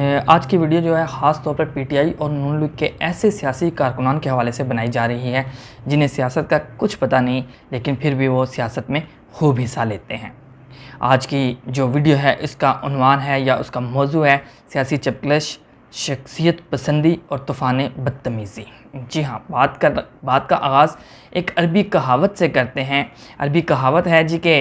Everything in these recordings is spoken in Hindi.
आज की वीडियो जो है ख़ास तौर पर पीटीआई और नून लीग के ऐसे सियासी कारकुनान के हवाले से बनाई जा रही है जिन्हें सियासत का कुछ पता नहीं लेकिन फिर भी वो सियासत में खूब हिस्सा लेते हैं आज की जो वीडियो है इसका उनवान है या उसका मौजू है सियासी चपकलश शख्सियत पसंदी और तूफ़ान बदतमीज़ी जी हाँ बात कर बात का आगाज़ एक अरबी कहावत से करते हैं अरबी कहावत है जी के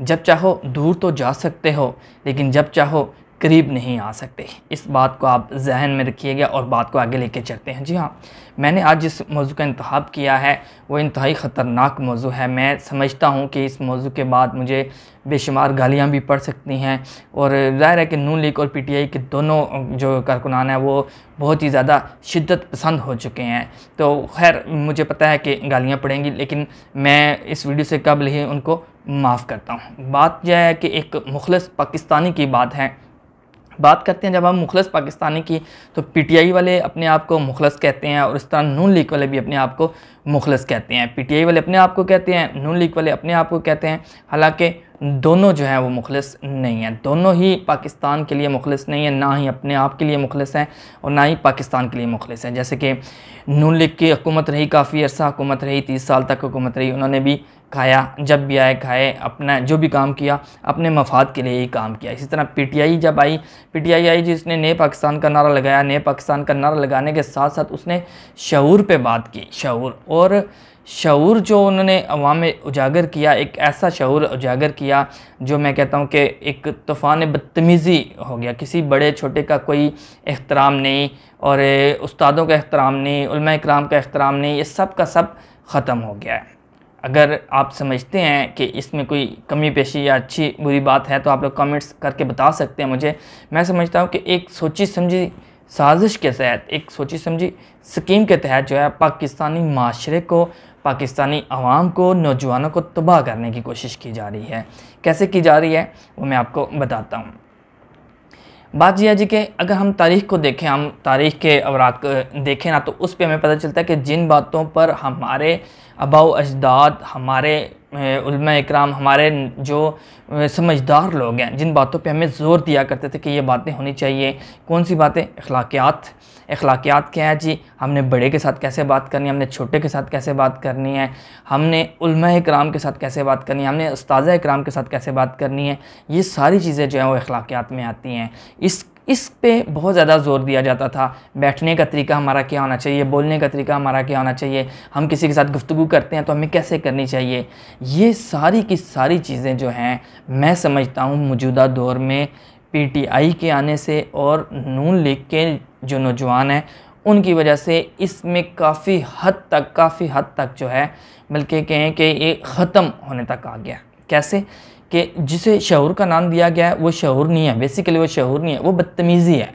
जब चाहो दूर तो जा सकते हो लेकिन जब चाहो करीब नहीं आ सकते इस बात को आप जहन में रखिएगा और बात को आगे लेके चलते हैं जी हाँ मैंने आज जिस मौजू का इंतब किया है वो इंतहाई ख़तरनाक मौजू है मैं समझता हूँ कि इस मौजू के बाद मुझे बेशुमार गालियाँ भी पड़ सकती हैं और ज़ाहिर है कि नून लीग और पी टी आई के दोनों जो कारकुनान हैं वो बहुत ही ज़्यादा शिद्दत पसंद हो चुके हैं तो खैर मुझे पता है कि गालियाँ पड़ेंगी लेकिन मैं इस वीडियो से कबल ही उनको माफ़ करता हूँ बात यह है कि एक मुखलस पाकिस्तानी की बात है बात करते हैं जब हम मुखलस पाकिस्तानी की तो पीटीआई वाले अपने आप को मुखलस कहते हैं और इस तरह नून लीग वाले भी अपने आप को मुखलस कहते हैं पीटीआई वाले अपने आप को कहते हैं नून लीग वाले अपने आप को कहते हैं हालांकि दोनों जो हैं वो मुखलस नहीं हैं दोनों ही पाकिस्तान के लिए मुखलस नहीं है ना ही अपने आप के लिए मुखलस हैं और ना ही पाकिस्तान के लिए मुखलस हैं जैसे कि नून लीग की हुकूमत रही काफ़ी अर्सा हुकूमत रही तीस साल तक हुकूमत रही उन्होंने भी खाया जब भी आए खाए अपना जो भी काम किया अपने मफाद के लिए ही काम किया इसी तरह पीटीआई जब आई पीटीआई आई जिसने नए पाकिस्तान का नारा लगाया नए पाकिस्तान का नारा लगाने के साथ साथ उसने शूर पे बात की शूर और शूर जो उन्होंने अवाम में उजागर किया एक ऐसा शूर उजागर किया जो मैं कहता हूँ कि एक तूफ़ान बदतमीज़ी हो गया किसी बड़े छोटे का कोई एहतराम नहीं और उस्तादों का एहतराम नहीं कराम का एहतराम नहीं ये सब का सब ख़त्म हो गया है अगर आप समझते हैं कि इसमें कोई कमी पेशी या अच्छी बुरी बात है तो आप लोग कमेंट्स करके बता सकते हैं मुझे मैं समझता हूँ कि एक सोची समझी साजिश के तहत एक सोची समझी स्कीम के तहत जो है पाकिस्तानी माशरे को पाकिस्तानी आवाम को नौजवानों को तबाह करने की कोशिश की जा रही है कैसे की जा रही है वो मैं आपको बताता हूँ बात यह है जी कि अगर हम तारीख को देखें हम तारीख के अवरात देखें ना तो उस पर हमें पता चलता है कि जिन बातों पर हमारे अबाव अजदाद हमारे उलमा इकराम हमारे जो समझदार लोग हैं जिन बातों पे हमें ज़ोर दिया करते थे कि ये बातें होनी चाहिए कौन सी बातें अखलाकियात अखलाकियात क्या है जी हमने बड़े के साथ कैसे बात करनी है हमने छोटे के साथ कैसे बात करनी है हमने उलमा इकराम के साथ कैसे बात करनी है हमने उस्ताद इकराम के साथ कैसे बात करनी है ये सारी चीज़ें जो हैं वो अखलाकियात में आती हैं इस इस पे बहुत ज़्यादा जोर दिया जाता था बैठने का तरीका हमारा क्या होना चाहिए बोलने का तरीका हमारा क्या होना चाहिए हम किसी के साथ गुफ्तु करते हैं तो हमें कैसे करनी चाहिए ये सारी की सारी चीज़ें जो हैं मैं समझता हूँ मौजूदा दौर में पीटीआई के आने से और नून लीग के जो नौजवान हैं उनकी वजह से इसमें काफ़ी हद तक काफ़ी हद तक जो है बल्कि कहें कि ये ख़त्म होने तक आ गया कैसे कि जिसे शहूर का नाम दिया गया है वो शहूर नहीं है बेसिकली वो शहूर नहीं है वो बदतमीज़ी है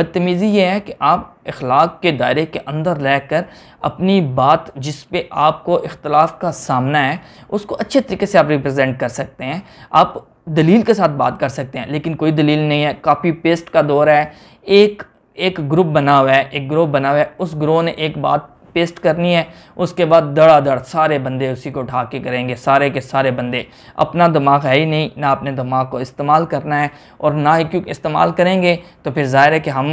बदतमीज़ी ये है कि आप अखलाक के दायरे के अंदर रह कर अपनी बात जिस पे आपको इख्तलाफ का सामना है उसको अच्छे तरीके से आप रिप्रेजेंट कर सकते हैं आप दलील के साथ बात कर सकते हैं लेकिन कोई दलील नहीं है कापी पेस्ट का दौर है एक एक ग्रुप बना हुआ है एक ग्रुप बना हुआ है उस ग्रोह ने एक बात पेस्ट करनी है उसके बाद धड़ाधड़ सारे बंदे उसी को उठा के करेंगे सारे के सारे बंदे अपना दिमाग है ही नहीं ना अपने दिमाग को इस्तेमाल करना है और ना ही क्योंकि इस्तेमाल करेंगे तो फिर ज़ाहिर है कि हम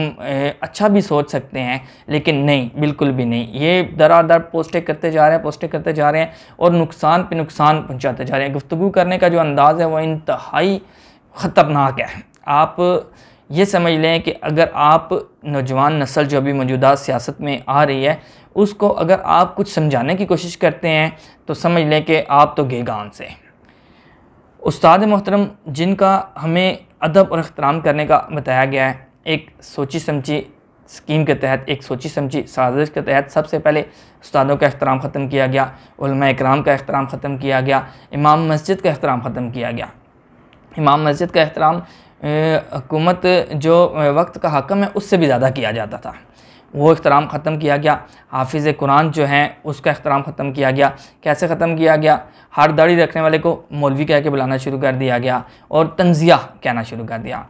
अच्छा भी सोच सकते हैं लेकिन नहीं बिल्कुल भी नहीं ये दरादर पोस्टें करते जा रहे हैं पोस्टें करते जा रहे हैं और नुकसान पे नुकसान पहुँचाते जा रहे हैं गुफ्तु करने का जो अंदाज़ है वो इंतहाई ख़तरनाक है आप ये समझ लें कि अगर आप नौजवान नस्ल जो अभी मौजूदा सियासत में आ रही है उसको अगर आप कुछ समझाने की कोशिश करते हैं तो समझ लें कि आप तो गेगान से उस्ताद मोहतरम जिनका हमें अदब और अख्तराम करने का बताया गया है एक सोची समझी स्कीम के तहत एक सोची समझी साजिश के तहत सबसे पहले उस्तादों का अहतराम ख़त्म किया गया उलमा इकराम का अहतराम ख़त्म किया गया इमाम मस्जिद का अहतराम ख़त्म किया गया इमाम मस्जिद का अहतराम हुकूमत जो वक्त का हकम है उससे भी ज़्यादा किया जाता था वो अख्तराम ख़त्म किया गया हाफिज़ कुरान जो हैं उसका अख्तराम ख़त्म किया गया कैसे ख़त्म किया गया हर दाढ़ी रखने वाले को मौलवी कह के बुलाना शुरू कर दिया गया और तंजिया कहना शुरू कर दिया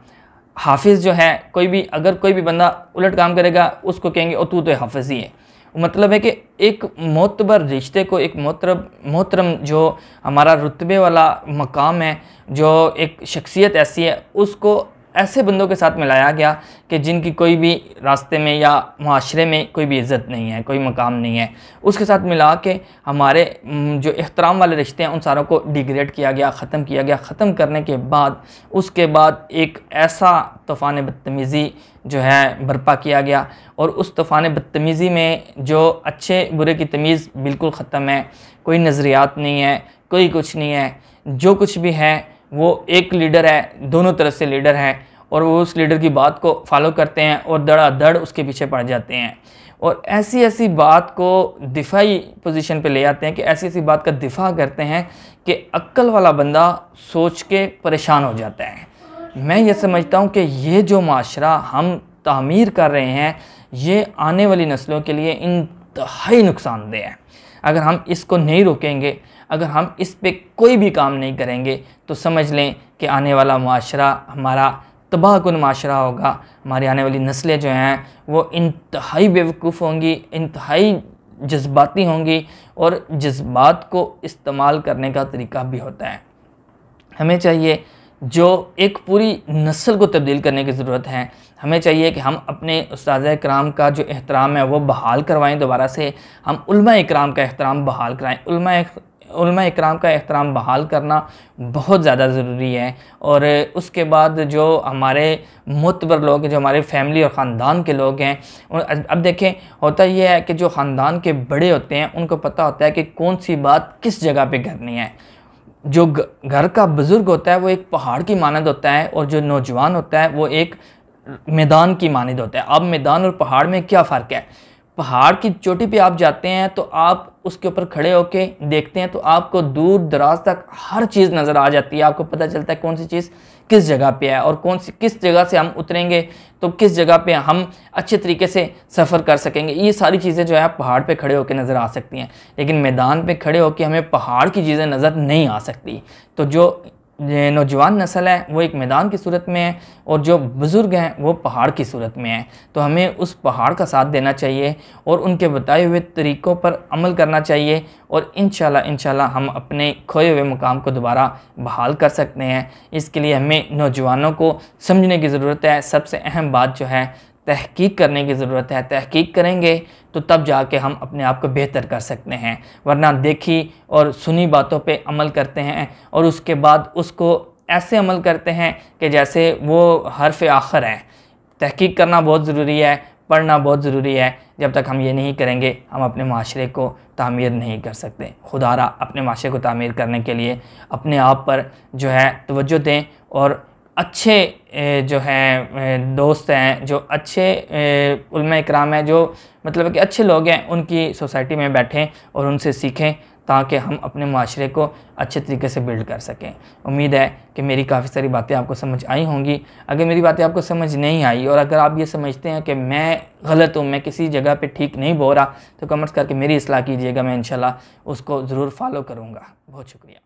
हाफिज़ जो है कोई भी अगर कोई भी बंदा उलट काम करेगा उसको कहेंगे और तू तो हाफिज़ ही है मतलब है कि एक मोतबर रिश्ते को एक मोहतरब मोहतरम जो हमारा रुतबे वाला मकाम है जो एक शख्सियत ऐसी है उसको ऐसे बंदों के साथ मिलाया गया कि जिनकी कोई भी रास्ते में या माशरे में कोई भी इज़्ज़त नहीं है कोई मकाम नहीं है उसके साथ मिला के हमारे जो एहतराम वाले रिश्ते हैं उन सारों को डिग्रेड किया गया ख़त्म किया गया ख़त्म करने के बाद उसके बाद एक ऐसा तूफ़ान बदतमीज़ी जो है बर्पा किया गया और उस तूफ़ान बदतमीज़ी में जो अच्छे बुरे की तमीज़ बिल्कुल ख़त्म है कोई नज़रियात नहीं है कोई कुछ नहीं है जो कुछ भी है वो एक लीडर है दोनों तरफ से लीडर हैं और वो उस लीडर की बात को फॉलो करते हैं और धड़ाधड़ उसके पीछे पड़ जाते हैं और ऐसी ऐसी बात को दिफाई पोजीशन पे ले आते हैं कि ऐसी ऐसी बात का दिफा करते हैं कि अक्ल वाला बंदा सोच के परेशान हो जाता है मैं ये समझता हूँ कि ये जो माशरा हम तमीर कर रहे हैं ये आने वाली नस्लों के लिए इन इंतहाई नुकसानदेह है अगर हम इसको नहीं रोकेंगे अगर हम इस पर कोई भी काम नहीं करेंगे तो समझ लें कि आने वाला माशरा हमारा तबाह माशरा होगा हमारी आने वाली नस्लें जो हैं वो इंतहाई बेवकूफ़ होंगी इंतहाई जज्बाती होंगी और जज्बात को इस्तेमाल करने का तरीका भी होता है हमें चाहिए जो एक पूरी नस्ल को तब्दील करने की ज़रूरत है हमें चाहिए कि हम अपने उस्ताद कराम का जो एहतराम है वो बहाल करवाएं दोबारा से हम उल्मा इकराम का एहतराम बहाल कराएं उल्मा इकराम का एहतराम बहाल करना बहुत ज़्यादा ज़रूरी है और उसके बाद जो हमारे मुतबर लोग हैं जो हमारे फैमिली और ख़ानदान के लोग हैं अब देखें होता यह है कि जो ख़ानदान के बड़े होते हैं उनको पता होता है कि कौन सी बात किस जगह पर करनी है जो घर का बुज़ुर्ग होता है वो एक पहाड़ की मानद होता है और जो नौजवान होता है वो एक मैदान की मानद होता है अब मैदान और पहाड़ में क्या फ़र्क है पहाड़ की चोटी पे आप जाते हैं तो आप उसके ऊपर खड़े होके देखते हैं तो आपको दूर दराज तक हर चीज़ नज़र आ जाती है आपको पता चलता है कौन सी चीज़ किस जगह पे है और कौन सी किस जगह से हम उतरेंगे तो किस जगह पे हम अच्छे तरीके से सफ़र कर सकेंगे ये सारी चीज़ें जो है पहाड़ पे खड़े होकर नज़र आ सकती हैं लेकिन मैदान पर खड़े होकर हमें पहाड़ की चीज़ें नज़र नहीं आ सकती तो जो नौजवान नस्ल है वो एक मैदान की सूरत में है और जो बुज़ुर्ग हैं वो पहाड़ की सूरत में है तो हमें उस पहाड़ का साथ देना चाहिए और उनके बताए हुए तरीक़ों पर अमल करना चाहिए और इन शाला हम अपने खोए हुए मुकाम को दोबारा बहाल कर सकते हैं इसके लिए हमें नौजवानों को समझने की ज़रूरत है सबसे अहम बात जो है तहकीक करने की ज़रूरत है तहकीक करेंगे तो तब जाके हम अपने आप को बेहतर कर सकते हैं वरना देखी और सुनी बातों पे अमल करते हैं और उसके बाद उसको ऐसे अमल करते हैं कि जैसे वो हरफ आखिर है तहकीक करना बहुत ज़रूरी है पढ़ना बहुत ज़रूरी है जब तक हम ये नहीं करेंगे हम अपने माशरे को तामीर नहीं कर सकते खुदारा अपने माशरे को तामीर करने के लिए अपने आप पर जो है तोज्जो दें और अच्छे जो हैं दोस्त हैं जो अच्छे उलमा इक्राम हैं जो मतलब कि अच्छे लोग हैं उनकी सोसाइटी में बैठें और उनसे सीखें ताकि हम अपने माशरे को अच्छे तरीके से बिल्ड कर सकें उम्मीद है कि मेरी काफ़ी सारी बातें आपको समझ आई होंगी अगर मेरी बातें आपको समझ नहीं आई और अगर आप ये समझते हैं कि मैं गलत हूँ मैं किसी जगह पे ठीक नहीं बोल रहा तो कमेंट्स करके मेरी असलाह कीजिएगा मैं इन उसको ज़रूर फॉलो करूँगा बहुत शुक्रिया